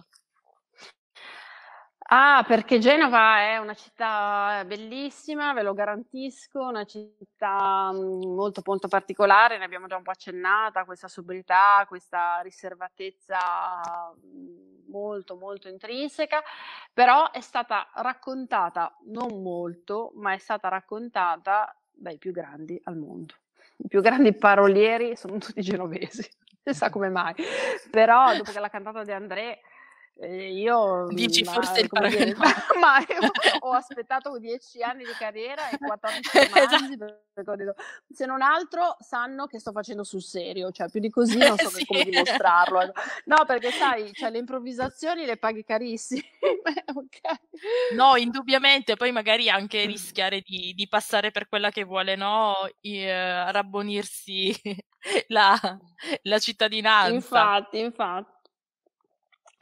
Ah, perché Genova è una città bellissima, ve lo garantisco, una città mhmm, molto, molto particolare, ne abbiamo già un po' accennata, questa sobrietà, questa riservatezza mhmm, molto, molto intrinseca, però è stata raccontata, non molto, ma è stata raccontata dai più grandi al mondo. I più grandi parolieri sono tutti genovesi, sa [LAUGHS] come mai, però dopo che l'ha cantata De André... Eh, io dici mm, ma, forse il dire, [LAUGHS] [LAUGHS] ma io ho aspettato 10 anni di carriera e 14 anni [LAUGHS] esatto. perché ho detto se non altro sanno che sto facendo sul serio cioè più di così non so sì. come dimostrarlo ecco". no perché sai cioè, le improvvisazioni le paghi carissime okay. no indubbiamente poi magari anche rischiare di, di passare per quella che vuole no I, uh, eh, rabbonirsi la, la cittadinanza infatti infatti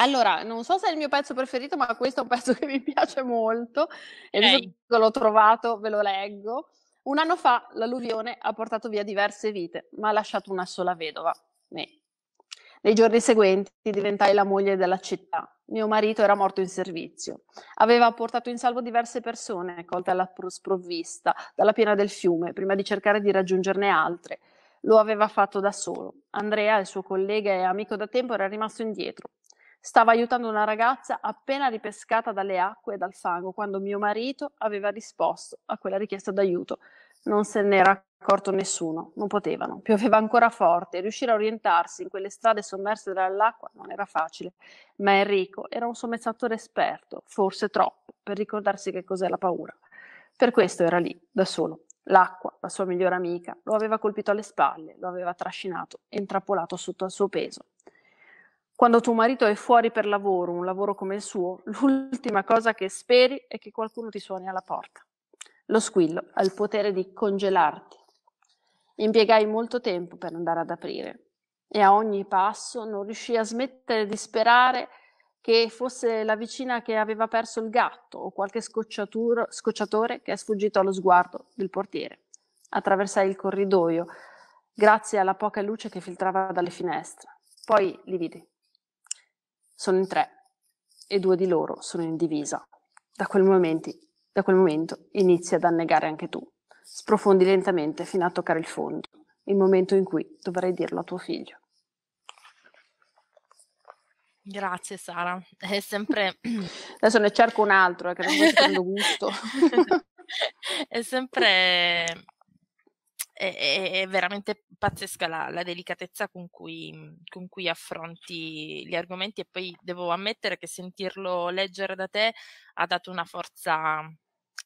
allora, non so se è il mio pezzo preferito, ma questo è un pezzo [LAUGHS] che mi piace molto e okay. l'ho trovato, ve lo leggo. Un anno fa l'alluvione ha portato via diverse vite, ma ha lasciato una sola vedova, me. Nei giorni seguenti diventai la moglie della città. Mio marito era morto in servizio. Aveva portato in salvo diverse persone, colte alla sprovvista, dalla piena del fiume, prima di cercare di raggiungerne altre. Lo aveva fatto da solo. Andrea, il suo collega e amico da tempo, era rimasto indietro. Stava aiutando una ragazza appena ripescata dalle acque e dal fango quando mio marito aveva risposto a quella richiesta d'aiuto. Non se n'era accorto nessuno, non potevano. Pioveva ancora forte e riuscire a orientarsi in quelle strade sommerse dall'acqua non era facile. Ma Enrico era un sommezzatore esperto, forse troppo, per ricordarsi che cos'è la paura. Per questo era lì, da solo. L'acqua, la sua migliore amica, lo aveva colpito alle spalle, lo aveva trascinato e intrappolato sotto al suo peso. Quando tuo marito è fuori per lavoro, un lavoro come il suo, [LAUGHS] l'ultima cosa che speri è che qualcuno ti suoni alla porta. Lo squillo ha il potere di congelarti. Impiegai molto tempo per andare ad aprire e a ogni passo non riuscii a smettere di sperare che fosse la vicina che aveva perso il gatto o qualche scocciatore che è sfuggito allo sguardo del portiere. Attraversai il corridoio grazie alla poca luce che filtrava dalle finestre. Poi li vidi sono in tre e due di loro sono in divisa. Da quel, momenti, da quel momento inizi ad annegare anche tu. Sprofondi lentamente fino a toccare il fondo, il momento in cui dovrai dirlo a tuo figlio. Grazie Sara, è sempre... [CLEARS THROAT] Adesso ne cerco un altro, eh, che non mi prendo gusto. [LAUGHS] è sempre è, è veramente pazzesca la, la delicatezza con cui, mhmm, con cui, affronti gli argomenti e poi devo ammettere che sentirlo leggere da te ha dato una forza mhmm,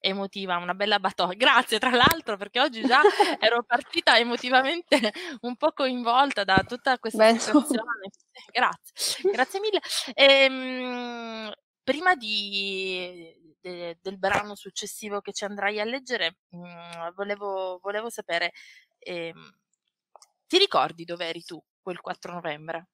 emotiva, una bella batosta. Grazie tra l'altro perché oggi già [LAUGHS] ero partita emotivamente un po' coinvolta da tutta questa Beh, situazione. Grazie, grazie mille. Ehm, prima di, de, del brano successivo che ci andrai a leggere, mh, mm, volevo, volevo, sapere, eh, ti ricordi dove eri tu quel 4 novembre?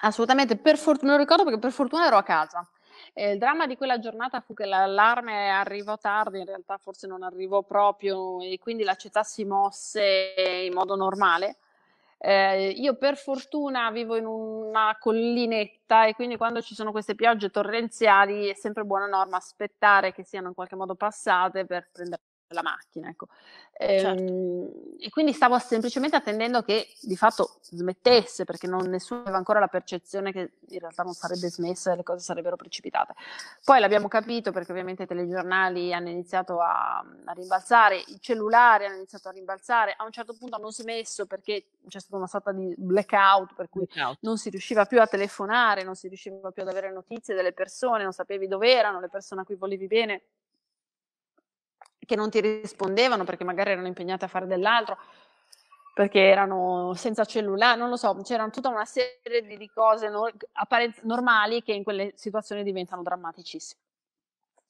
Assolutamente, per fortuna, lo ricordo perché per fortuna ero a casa. Eh, il dramma di quella giornata fu che l'allarme arrivò tardi, in realtà forse non arrivò proprio, e quindi la città si mosse in modo normale eh, io per fortuna vivo in una collinetta e quindi quando ci sono queste piogge torrenziali è sempre buona norma aspettare che siano in qualche modo passate per prendere la macchina. Ecco. E, certo. Ehm, e quindi stavo semplicemente attendendo che di fatto smettesse, perché non, nessuno aveva ancora la percezione che in realtà non sarebbe smessa e le cose sarebbero precipitate. Poi l'abbiamo capito perché ovviamente i telegiornali hanno iniziato a, a rimbalzare, i cellulari hanno iniziato a rimbalzare, a un certo punto hanno smesso perché c'è stata una sorta di blackout per cui blackout. non si riusciva più a telefonare, non si riusciva più ad avere notizie delle persone, non sapevi dove erano le persone a cui volevi bene che non ti rispondevano perché magari erano impegnate a fare dell'altro, perché erano senza cellulare, non lo so, c'erano tutta una serie di, cose no, normali che in quelle situazioni diventano drammaticissime.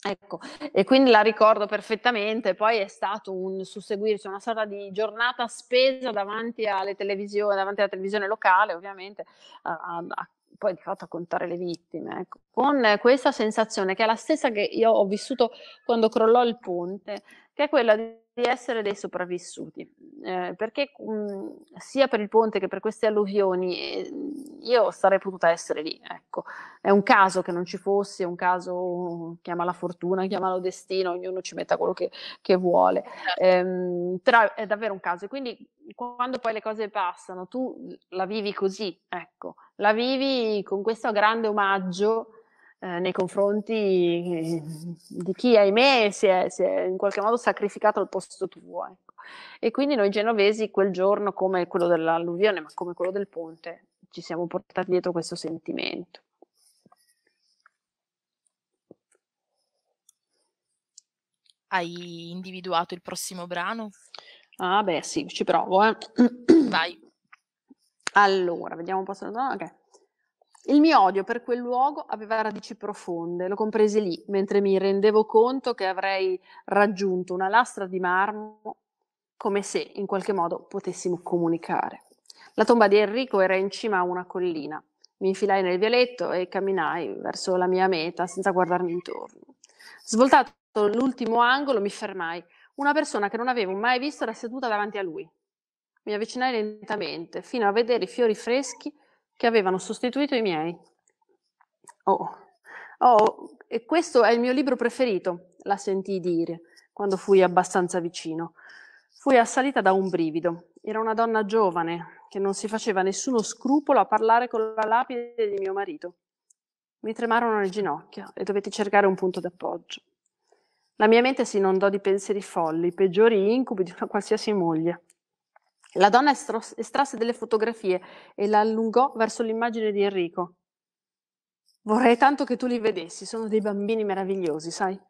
Ecco, e quindi la ricordo perfettamente, poi è stato un susseguirsi, una sorta di giornata spesa davanti, alle televisioni, davanti alla televisione locale, ovviamente, a, a, poi di fatto a contare le vittime, ecco. con questa sensazione che è la stessa che io ho vissuto quando crollò il ponte, che è quella di essere dei sopravvissuti, eh, perché mh, mm, sia per il ponte che per queste alluvioni eh, io sarei potuta essere lì, ecco. È un caso che non ci fossi, è un caso, chiama la fortuna, chiama lo destino, ognuno ci metta quello che, che vuole, certo. ehm, però è davvero un caso e quindi quando poi le cose passano, tu la vivi così, ecco, la vivi con questo grande omaggio eh, nei confronti eh, di chi, ahimè, si è, si è, in qualche modo sacrificato al posto tuo. Ecco. E quindi noi genovesi quel giorno, come quello dell'alluvione, ma come quello del ponte, ci siamo portati dietro questo sentimento. Hai individuato il prossimo brano? Ah, beh, sì, ci provo, eh. [CLEARS THROAT] Vai. Allora, vediamo un po' se lo Il mio odio per quel luogo aveva radici profonde, lo compresi lì, mentre mi rendevo conto che avrei raggiunto una lastra di marmo come se in qualche modo potessimo comunicare. La tomba di Enrico era in cima a una collina. Mi infilai nel vialetto e camminai verso la mia meta senza guardarmi intorno. Svoltato l'ultimo angolo mi fermai una persona che non avevo mai visto era seduta davanti a lui. Mi avvicinai lentamente, fino a vedere i fiori freschi che avevano sostituito i miei. Oh, oh, e questo è il mio libro preferito, la sentii dire, quando fui abbastanza vicino. Fui assalita da un brivido. Era una donna giovane, che non si faceva nessuno scrupolo a parlare con la lapide di mio marito. Mi tremarono le ginocchia e dovetti cercare un punto d'appoggio. La mia mente si inondò di pensieri folli, i peggiori incubi di una qualsiasi moglie. La donna estrasse delle fotografie e la allungò verso l'immagine di Enrico. Vorrei tanto che tu li vedessi, sono dei bambini meravigliosi, sai.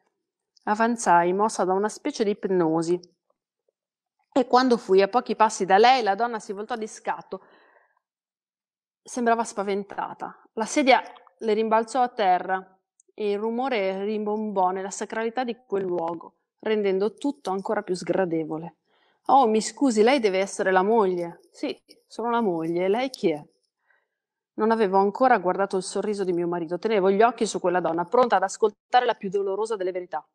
Avanzai, mossa da una specie di ipnosi. E quando fui a pochi passi da lei, la donna si voltò di scatto. Sembrava spaventata. La sedia le rimbalzò a terra e il rumore rimbombò nella sacralità di quel luogo, rendendo tutto ancora più sgradevole. Oh, mi scusi, lei deve essere la moglie. Sì, sono la moglie. Lei chi è? Non avevo ancora guardato il sorriso di mio marito, tenevo gli occhi su quella donna, pronta ad ascoltare la più dolorosa delle verità.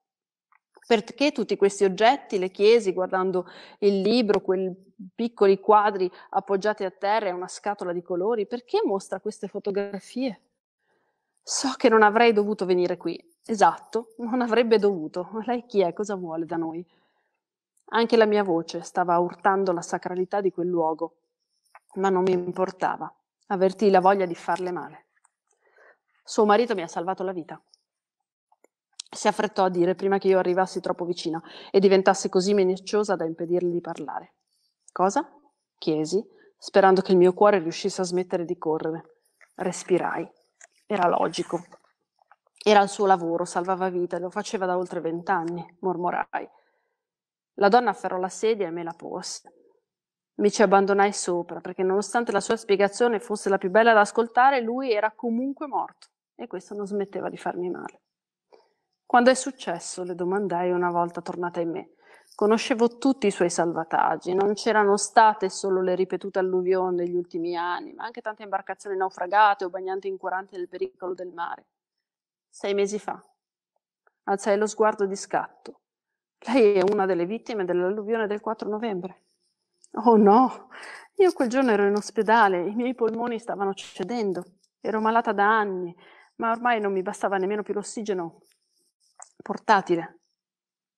Perché tutti questi oggetti le chiesi guardando il libro, quei piccoli quadri appoggiati a terra e una scatola di colori? Perché mostra queste fotografie? So che non avrei dovuto venire qui. Esatto, non avrebbe dovuto. Lei chi è? Cosa vuole da noi? Anche la mia voce stava urtando la sacralità di quel luogo, ma non mi importava. Avvertii la voglia di farle male. Suo marito mi ha salvato la vita. Si affrettò a dire prima che io arrivassi troppo vicina e diventasse così minacciosa da impedirle di parlare. Cosa? chiesi, sperando che il mio cuore riuscisse a smettere di correre. Respirai. Era logico. Era il suo lavoro, salvava vite, lo faceva da oltre vent'anni, mormorai. La donna afferrò la sedia e me la porse. Mi ci abbandonai sopra, perché nonostante la sua spiegazione fosse la più bella da ascoltare, lui era comunque morto e questo non smetteva di farmi male. Quando è successo? le domandai una volta tornata in me. Conoscevo tutti i suoi salvataggi, non c'erano state solo le ripetute alluvioni degli ultimi anni, ma anche tante imbarcazioni naufragate o bagnanti incuranti nel pericolo del mare. Sei mesi fa. Alzai lo sguardo di scatto. Lei è una delle vittime dell'alluvione del 4 novembre. Oh no! Io quel giorno ero in ospedale, i miei polmoni stavano cedendo, ero malata da anni, ma ormai non mi bastava nemmeno più l'ossigeno portatile.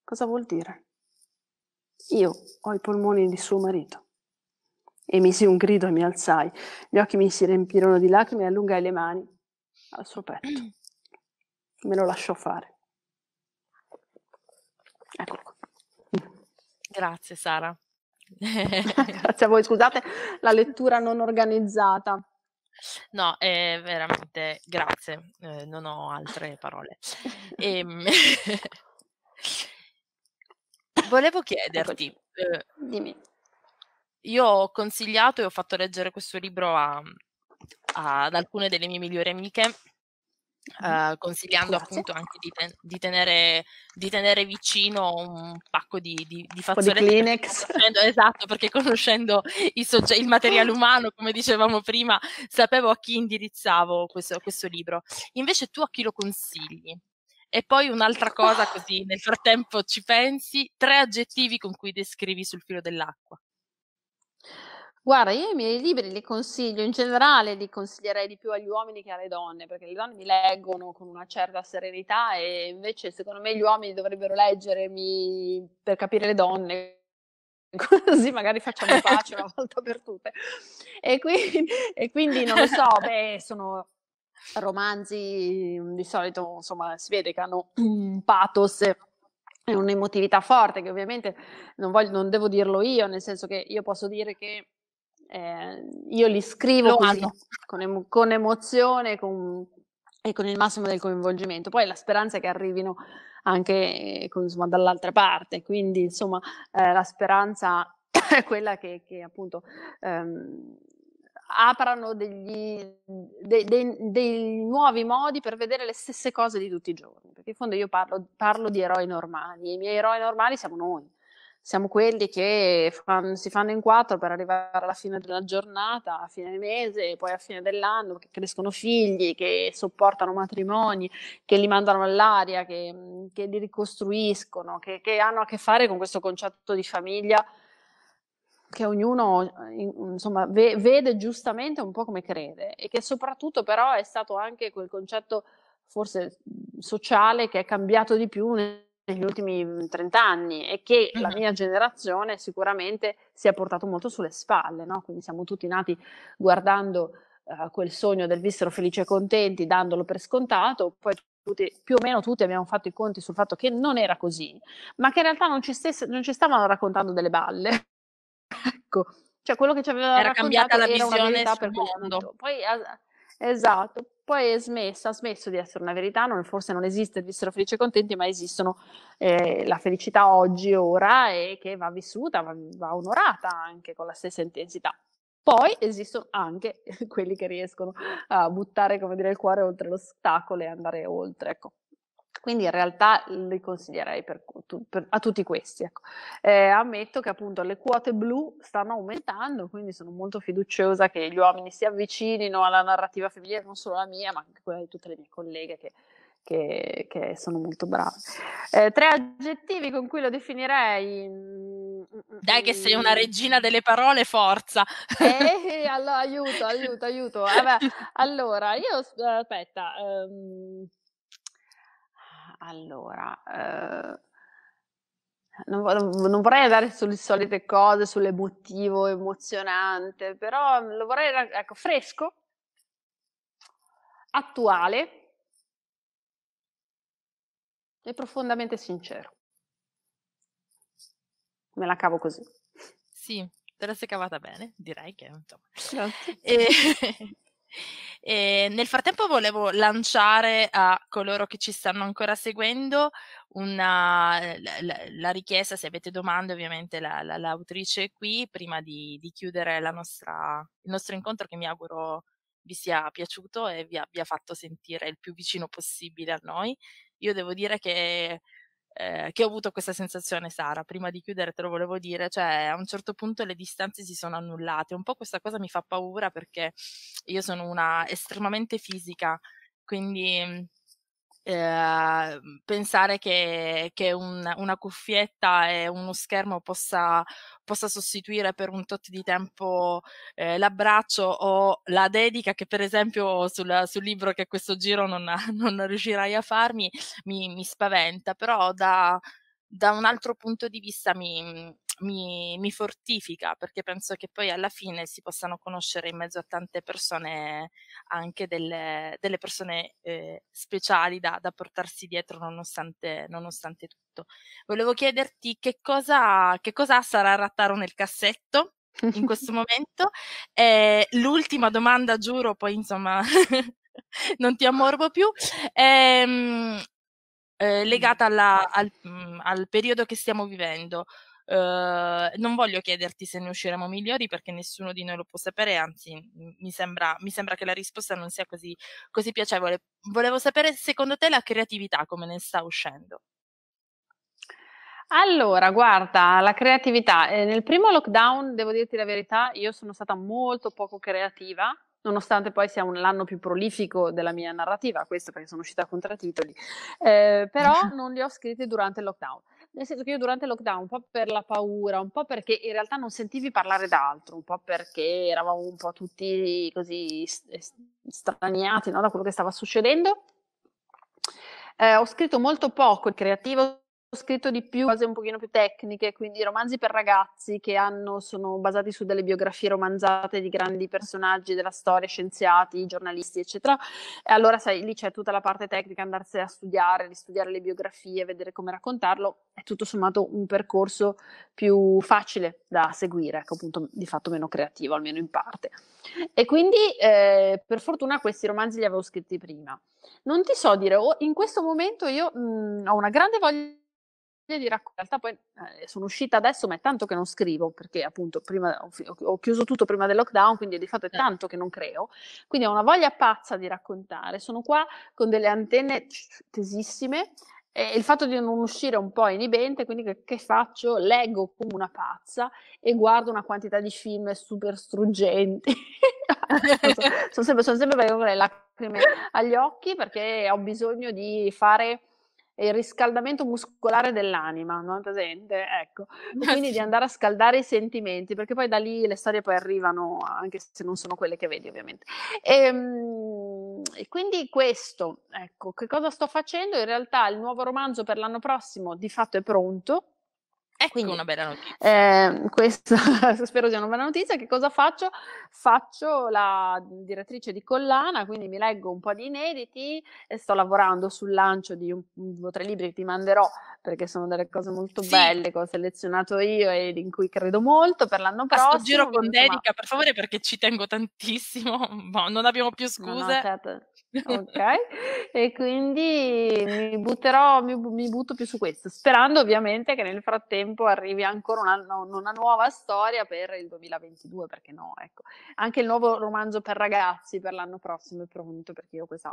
Cosa vuol dire? Io ho i polmoni di suo marito. Emisi un grido e mi alzai. Gli occhi mi si riempirono di lacrime e allungai le mani al suo petto. Me lo lasciò fare. Eccolo qua. Grazie Sara. [LAUGHS] Grazie a voi, scusate la lettura non organizzata. No, eh, veramente grazie, eh, non ho altre parole. [LAUGHS] e, ehm, [LAUGHS] Volevo ecco chiederti, eh, dimmi. Io ho consigliato e ho fatto leggere questo libro a, a, ad alcune delle mie migliori amiche, mm consigliando Grazie. appunto anche di, ten- di, tenere, di, tenere, vicino un pacco di, di, di fazzoletti. Di Kleenex. esatto, perché conoscendo il, sogge- il, materiale [LAUGHS] umano, come dicevamo prima, sapevo a chi indirizzavo questo, questo libro. Invece tu a chi lo consigli? E poi un'altra cosa, [LAUGHS] così nel frattempo ci pensi, tre aggettivi con cui descrivi sul filo dell'acqua. Guarda, io i miei libri li consiglio, in generale li consiglierei di più agli uomini che alle donne, perché le donne mi leggono con una certa serenità e invece secondo me gli uomini dovrebbero leggermi per capire le donne, [LAUGHS] così magari facciamo pace una [LAUGHS] volta per tutte. E quindi, e quindi non lo so, beh, sono romanzi mm, di solito insomma si vede che hanno un pathos e un'emotività forte che ovviamente non, voglio, non devo dirlo io, nel senso che io posso dire che eh, io li scrivo così, con, emo- con, emozione con, e con il massimo del coinvolgimento. Poi la speranza è che arrivino anche eh, insomma, dall'altra parte, quindi insomma eh, la speranza [COUGHS] è quella che, che appunto ehm, aprano degli, dei, dei, dei, nuovi modi per vedere le stesse cose di tutti i giorni, perché in fondo io parlo, parlo di eroi normali, e i miei eroi normali siamo noi, siamo quelli che fan, si fanno in quattro per arrivare alla fine della giornata, a fine mese, poi a fine dell'anno, che crescono figli, che sopportano matrimoni, che li mandano all'aria, che, che li ricostruiscono, che, che hanno a che fare con questo concetto di famiglia che ognuno eh, insomma, ve, vede giustamente un po' come crede e che soprattutto però è stato anche quel concetto forse sociale che è cambiato di più negli ultimi 30 mm, anni e che la esatto. mia generazione sicuramente si è portato molto sulle spalle, no? quindi siamo tutti nati guardando uh, quel sogno del vissero felici e contenti, dandolo per scontato, poi tutti, più o meno tutti abbiamo fatto i conti sul fatto che non era così, ma che in realtà non ci, stesse, non ci stavano raccontando delle balle, ecco, cioè quello che ci aveva era cambiata la visione per quel mondo. Poi, esatto, poi è smesso, ha smesso di essere una verità, non, forse non esiste il vissero felici e contenti, ma esistono eh, la felicità oggi e ora e che va vissuta, va, va onorata anche con la stessa intensità. Poi esistono anche [LAUGHS] quelli che riescono a buttare, come dire, il cuore oltre l'ostacolo e andare oltre, ecco quindi in realtà li consiglierei per, per, a tutti questi. Ecco. Eh, ammetto che appunto le quote blu stanno aumentando, quindi sono molto fiduciosa che gli uomini si avvicinino alla narrativa femminile, non solo la mia, ma anche quella di tutte le mie colleghe che, che, che sono molto brave. Eh, tre aggettivi con cui lo definirei. Mm, Dai, che sei una mm, mm. regina delle parole, forza! Eh, eh allora, [LAUGHS] aiuto, aiuto, aiuto. Eh Vabbè, allora, io aspetta. Um allora, eh, non, non vorrei andare sulle solite cose, sull'emotivo, emozionante, però lo vorrei, ecco, fresco, attuale e profondamente sincero. Me la cavo così. Sì, te la sei cavata bene, direi che insomma. E, [LAUGHS] E nel frattempo volevo lanciare a coloro che ci stanno ancora seguendo una, eh, la, la, richiesta, se avete domande ovviamente la, la, l'autrice è qui, prima di, di chiudere nostra, il nostro incontro che mi auguro vi sia piaciuto e vi abbia fatto sentire il più vicino possibile a noi. Io devo dire che eh, che ho avuto questa sensazione, Sara, prima di chiudere te lo volevo dire, cioè a un certo punto le distanze si sono annullate, un po' questa cosa mi fa paura perché io sono una estremamente fisica, quindi mm, Ehm, pensare che, che un, una cuffietta e uno schermo possa, possa, sostituire per un tot di tempo eh, l'abbraccio o la dedica che per esempio sul, sul libro che questo giro non, [LAUGHS] non riuscirai a farmi mi, mi spaventa, però da, da un altro punto di vista mi, mi, mi, fortifica perché penso che poi alla fine si possano conoscere in mezzo a tante persone anche delle, delle persone eh, speciali da, da, portarsi dietro nonostante, nonostante, tutto. Volevo chiederti che cosa, che cosa ha Rattaro nel cassetto in questo [LAUGHS] momento. Eh, l'ultima domanda, giuro, poi insomma [LAUGHS] non ti ammorbo più, ehm, eh, legata alla, al, mm, al, periodo che stiamo vivendo. Uhm, non voglio chiederti se ne usciremo migliori perché nessuno di noi lo può sapere, anzi mi sembra, mi sembra che la risposta non sia così, così, piacevole. Volevo sapere secondo te la creatività come ne sta uscendo. Allora, guarda, la creatività. Eh, nel primo lockdown, devo dirti la verità, io sono stata molto poco creativa, nonostante poi sia un, l'anno più prolifico della mia narrativa, questo perché sono uscita con tre titoli, eh, però [LAUGHS] non li ho scritti durante il lockdown. Nel senso che io durante il lockdown, un po' per la paura, un po' perché in realtà non sentivi parlare d'altro, un po' perché eravamo un po' tutti così eh, straniati no, da quello che stava succedendo, eh, ho scritto molto poco il creativo scritto di più cose un pochino più tecniche, quindi romanzi per ragazzi che hanno, sono basati su delle biografie romanzate di grandi personaggi della storia, scienziati, giornalisti, eccetera. E allora, sai, lì c'è tutta la parte tecnica, andarsi a studiare, studiare le biografie, vedere come raccontarlo, è tutto sommato un percorso più facile da seguire, ecco, appunto, di fatto meno creativo, almeno in parte. E quindi, eh, per fortuna, questi romanzi li avevo scritti prima. Non ti so dire, in questo momento io mh, mm, ho una grande voglia di raccontare. In realtà poi eh, sono uscita adesso, ma è tanto che non scrivo, perché appunto prima, ho, ho, chiuso tutto prima del lockdown, quindi di fatto è certo. tanto che non creo. Quindi ho una voglia pazza di raccontare. Sono qua con delle antenne tesissime. E il fatto di non uscire un po' inibente, quindi che, che faccio? Leggo come una pazza e guardo una quantità di film super struggenti. [LAUGHS] sono sempre, sono sempre con le lacrime agli occhi perché ho bisogno di fare è il riscaldamento muscolare dell'anima, no? presente? Ecco. [LAUGHS] quindi di andare a scaldare i sentimenti, perché poi da lì le storie poi arrivano, anche se non sono quelle che vedi ovviamente. E, ehm, e quindi questo, ecco, che cosa sto facendo? In realtà il nuovo romanzo per l'anno prossimo di fatto è pronto, Ecco Quindi, una bella notizia. Eh, questa [LAUGHS] spero sia una bella notizia. Che cosa faccio? Faccio la direttrice di collana, quindi mi leggo un po' di inediti e sto lavorando sul lancio di un, o tre libri che ti manderò perché sono delle cose molto sì. belle che ho selezionato io e in cui credo molto per l'anno prossimo. Sto giro con dedica, ma... per favore, perché ci tengo tantissimo. No, [LAUGHS] boh, non abbiamo più scuse. No, no, certo ok? e quindi mi butterò, mi, mi, butto più su questo, sperando ovviamente che nel frattempo arrivi ancora una, una nuova storia per il 2022, perché no, ecco. Anche il nuovo romanzo per ragazzi per l'anno prossimo è pronto, perché io questa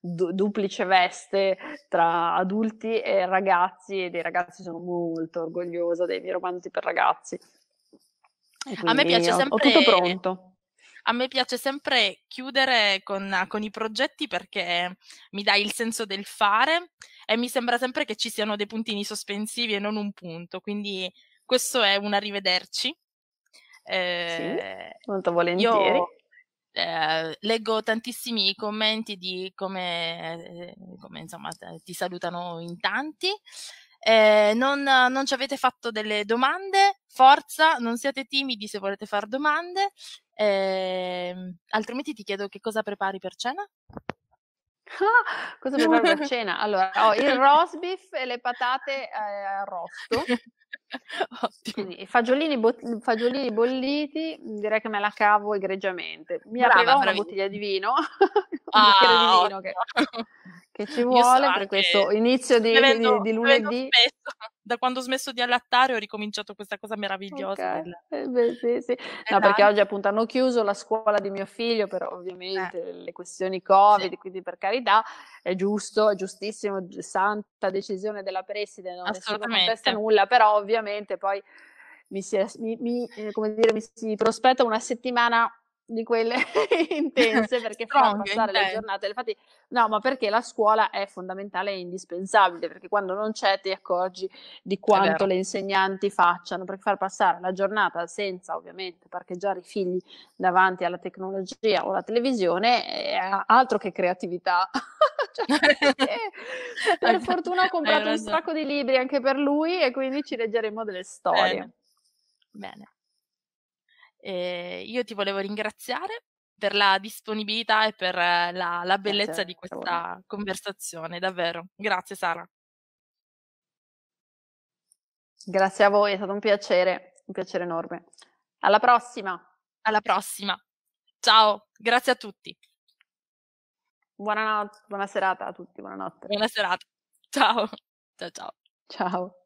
du- duplice veste tra adulti e ragazzi, e dei ragazzi sono molto orgogliosa dei miei romanzi per ragazzi. A me piace sempre... Ho tutto pronto a me piace sempre chiudere con, con, i progetti perché mi dà il senso del fare e mi sembra sempre che ci siano dei puntini sospensivi e non un punto. Quindi questo è un arrivederci. Eh, sì, molto volentieri. Io, eh, leggo tantissimi commenti di come, come insomma, ti salutano in tanti eh, non, non, ci avete fatto delle domande, forza, non siate timidi se volete fare domande, eh, altrimenti ti chiedo che cosa prepari per cena. Ah, cosa [LAUGHS] preparo per cena? Allora, ho il [LAUGHS] roast beef e le patate eh, arrosto. Quindi, fagiolini, bo- fagiolini, bolliti, mm, direi che me la cavo egregiamente. Mi arriva una bottiglia di vino, [LAUGHS] un bicchiere di ah, vino che che ci vuole per questo inizio di, bevendo, di, di lunedì. [LAUGHS] Da quando ho smesso di allattare ho ricominciato questa cosa meravigliosa. Okay. Eh beh, sì, sì. Eh, no, perché oggi appunto hanno chiuso la scuola di mio figlio però eh. ovviamente eh. le questioni Covid, sì. quindi per carità è giusto, è giustissimo, santa decisione della preside, non contesta nulla, però ovviamente poi mi si, mi, mi, eh, dire, mi si prospetta una settimana di quelle [LAUGHS] intense [LAUGHS] perché Strong, fa passare intense. le giornate. Infatti, no, ma perché la scuola è fondamentale e indispensabile, perché quando non c'è ti accorgi di quanto le insegnanti facciano, perché far passare la giornata senza ovviamente parcheggiare i figli davanti alla tecnologia o alla televisione eh, è altro che creatività. [LAUGHS] cioè, per fortuna ho comprato un sacco di libri anche per lui e quindi ci leggeremo delle storie. Bene. Bene. E ehm, io ti volevo ringraziare per la disponibilità e per eh, la, la bellezza Grazie, di questa conversazione, davvero. Grazie Sara. Grazie a voi, è stato un piacere, un piacere enorme. Alla prossima. Alla prossima. Ciao, grazie a tutti. Buonanotte, buona serata a tutti, buonanotte. Buona serata. Ciao. Ciao ciao. Ciao.